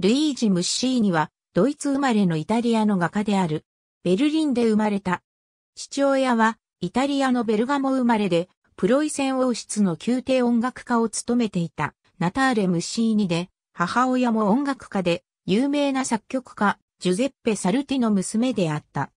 ルイージ・ムッシーニは、ドイツ生まれのイタリアの画家である。ベルリンで生まれた。父親は、イタリアのベルガモ生まれで、プロイセン王室の宮廷音楽家を務めていた、ナターレ・ムッシーニで、母親も音楽家で、有名な作曲家、ジュゼッペ・サルティの娘であった。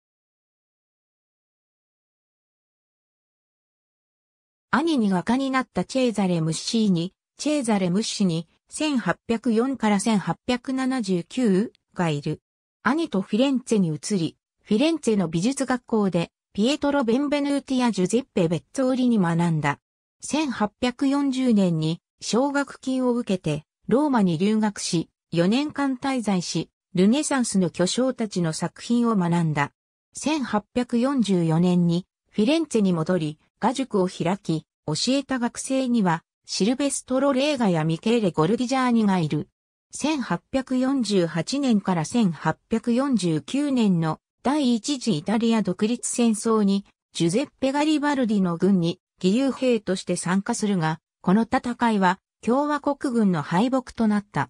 兄に画家になったチェーザレ・ムッシーニ、チェーザレ・ムッシーニ、1804から1879がいる。兄とフィレンツェに移り、フィレンツェの美術学校で、ピエトロ・ベンベヌーティア・ジュゼッペ・ベッツォーリに学んだ。1840年に奨学金を受けて、ローマに留学し、4年間滞在し、ルネサンスの巨匠たちの作品を学んだ。1844年にフィレンツェに戻り、画塾を開き、教えた学生にはシルベストロ・レーガやミケーレ・ゴルディジャーニがいる。1848年から1849年の第一次イタリア独立戦争にジュゼッペ・ガリバルディの軍に義勇兵として参加するが、この戦いは共和国軍の敗北となった。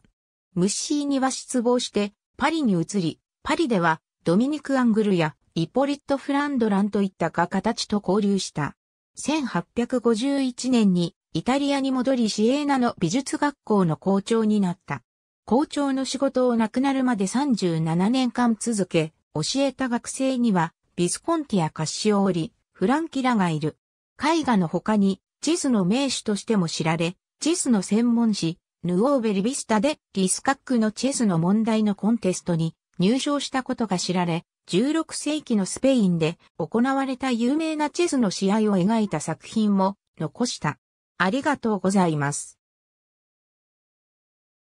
ムッシーニは失望してパリに移り、パリではドミニク・アングルやイポリット・フランドランといった画家たちと交流した。1851年にイタリアに戻りシエーナの美術学校の校長になった。校長の仕事を亡くなるまで37年間続け、教えた学生には、ビスコンティやカッシオーリ、フランキラがいる。絵画の他に、チェの名手としても知られ、チェの専門誌、ヌオーベリビスタでリスカックのチェスの問題のコンテストに入賞したことが知られ、16世紀のスペインで行われた有名なチェスの試合を描いた作品も残した。ありがとうございます。